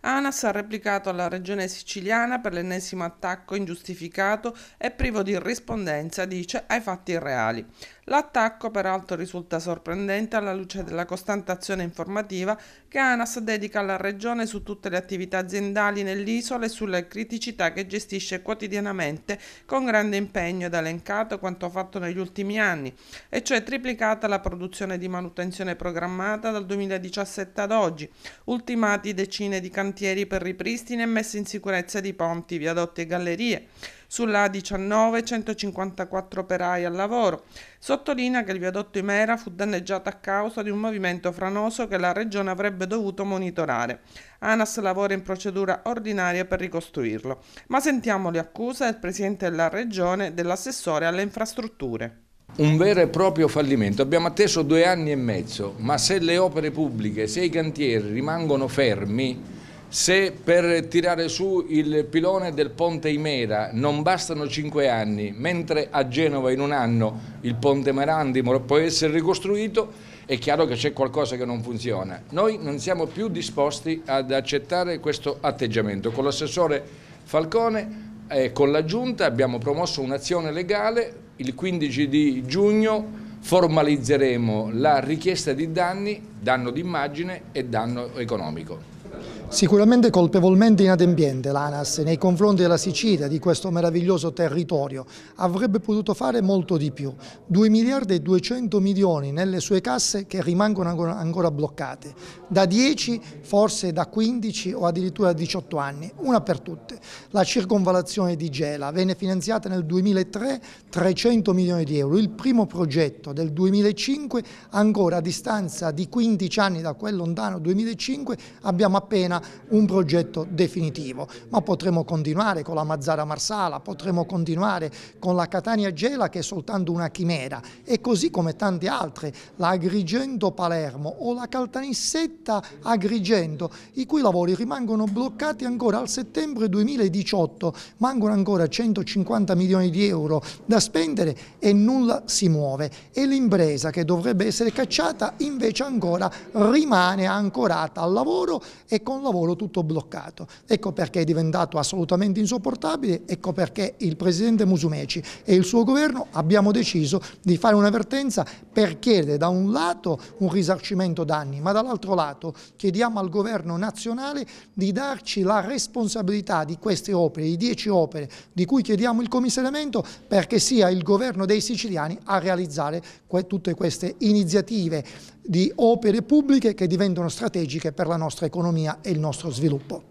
ANAS ha replicato alla regione siciliana per l'ennesimo attacco ingiustificato e privo di rispondenza, dice, ai fatti reali. L'attacco peraltro risulta sorprendente alla luce della costante azione informativa che ANAS dedica alla regione su tutte le attività aziendali nell'isola e sulle criticità che gestisce quotidianamente con grande impegno ed elencato quanto fatto negli ultimi anni, e cioè triplicata la produzione di manutenzione programmata dal 2017 ad oggi, ultimati decine di cantieri per ripristini e messa in sicurezza di ponti, viadotti e gallerie. Sulla 19 154 operai al lavoro. Sottolinea che il viadotto Imera fu danneggiato a causa di un movimento franoso che la regione avrebbe dovuto monitorare. ANAS lavora in procedura ordinaria per ricostruirlo. Ma sentiamo le accuse del Presidente della Regione e dell'assessore alle infrastrutture. Un vero e proprio fallimento. Abbiamo atteso due anni e mezzo, ma se le opere pubbliche, se i cantieri rimangono fermi, se per tirare su il pilone del ponte Imera non bastano cinque anni, mentre a Genova in un anno il ponte Marandimo può essere ricostruito, è chiaro che c'è qualcosa che non funziona. Noi non siamo più disposti ad accettare questo atteggiamento. Con l'assessore Falcone e con la Giunta abbiamo promosso un'azione legale, il 15 di giugno formalizzeremo la richiesta di danni, danno d'immagine e danno economico. Sicuramente colpevolmente inadempiente l'ANAS nei confronti della Sicilia, di questo meraviglioso territorio, avrebbe potuto fare molto di più. 2 miliardi e 200 milioni nelle sue casse che rimangono ancora, bloccate, da 10, forse da 15 o addirittura 18 anni, una per tutte. La circonvalazione di Gela venne finanziata nel 2003 300 milioni di euro, il primo progetto del 2005, ancora a distanza di 15 anni da quel lontano 2005 abbiamo appena un progetto definitivo, ma potremo continuare con la Mazzara Marsala, potremo continuare con la Catania Gela che è soltanto una chimera e così come tante altre, la Agrigento Palermo o la Caltanissetta Agrigento, i cui lavori rimangono bloccati ancora al settembre 2018, mancano ancora 150 milioni di euro da spendere e nulla si muove e l'impresa che dovrebbe essere cacciata invece ancora rimane ancorata al lavoro e con la lavoro tutto bloccato. Ecco perché è diventato assolutamente insopportabile, ecco perché il Presidente Musumeci e il suo governo abbiamo deciso di fare un'avvertenza per chiedere da un lato un risarcimento danni, ma dall'altro lato chiediamo al governo nazionale di darci la responsabilità di queste opere, di dieci opere di cui chiediamo il commissariamento perché sia il governo dei siciliani a realizzare que tutte queste iniziative di opere pubbliche che diventano strategiche per la nostra economia e il nosso nostro sviluppo.